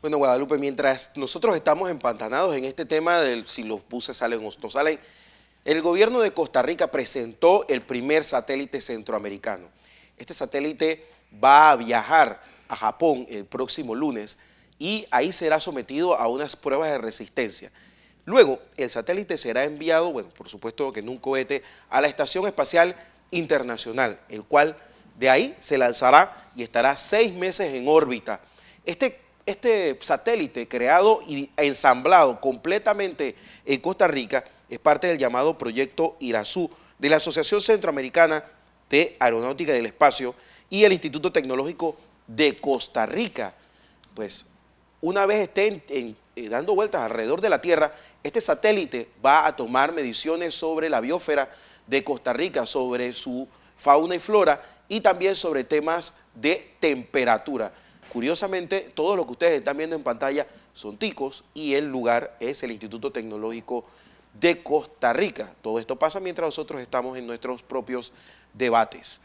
Bueno, Guadalupe, mientras nosotros estamos empantanados en este tema del si los buses salen o no salen, el gobierno de Costa Rica presentó el primer satélite centroamericano. Este satélite va a viajar a Japón el próximo lunes y ahí será sometido a unas pruebas de resistencia. Luego, el satélite será enviado, bueno, por supuesto que en un cohete, a la Estación Espacial Internacional, el cual de ahí se lanzará y estará seis meses en órbita. Este este satélite creado y ensamblado completamente en Costa Rica es parte del llamado Proyecto Irazú de la Asociación Centroamericana de Aeronáutica y del Espacio y el Instituto Tecnológico de Costa Rica. Pues una vez esté eh, dando vueltas alrededor de la Tierra, este satélite va a tomar mediciones sobre la biosfera de Costa Rica, sobre su fauna y flora y también sobre temas de temperatura. Curiosamente, todo lo que ustedes están viendo en pantalla son ticos y el lugar es el Instituto Tecnológico de Costa Rica. Todo esto pasa mientras nosotros estamos en nuestros propios debates.